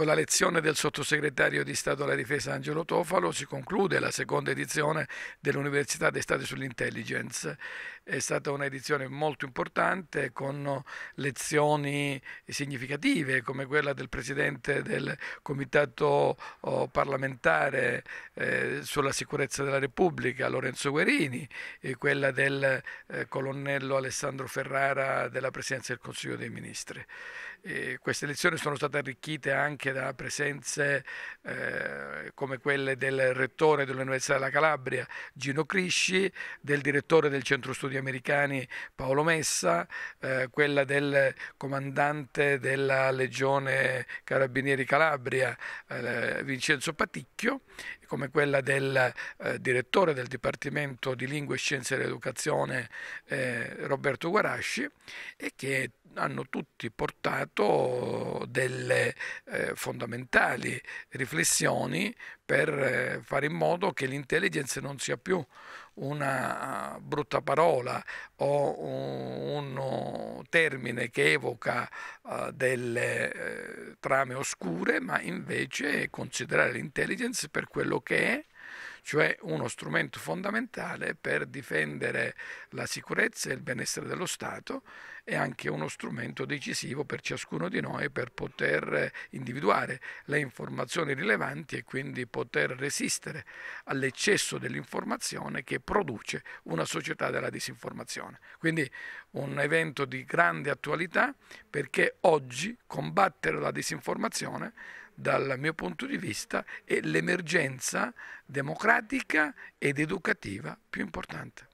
Con la lezione del sottosegretario di Stato alla Difesa Angelo Tofalo si conclude la seconda edizione dell'Università dei Stati sull'Intelligence. È stata un'edizione molto importante con lezioni significative come quella del Presidente del Comitato oh, parlamentare eh, sulla sicurezza della Repubblica Lorenzo Guerini e quella del eh, colonnello Alessandro Ferrara della Presidenza del Consiglio dei Ministri. E queste lezioni sono state arricchite anche anche da presenze eh, come quelle del rettore dell'Università della Calabria Gino Crisci, del direttore del Centro Studi Americani Paolo Messa, eh, quella del comandante della Legione Carabinieri Calabria eh, Vincenzo Paticchio, come quella del eh, direttore del Dipartimento di Lingue, Scienze ed Educazione eh, Roberto Guarasci e che hanno tutti portato delle eh, eh, fondamentali riflessioni per eh, fare in modo che l'intelligence non sia più una ah, brutta parola o un, termine che evoca ah, delle eh, trame oscure, ma invece considerare l'intelligence per quello che è cioè uno strumento fondamentale per difendere la sicurezza e il benessere dello Stato e anche uno strumento decisivo per ciascuno di noi per poter individuare le informazioni rilevanti e quindi poter resistere all'eccesso dell'informazione che produce una società della disinformazione. Quindi un evento di grande attualità perché oggi combattere la disinformazione dal mio punto di vista è l'emergenza democratica pratica ed educativa più importante.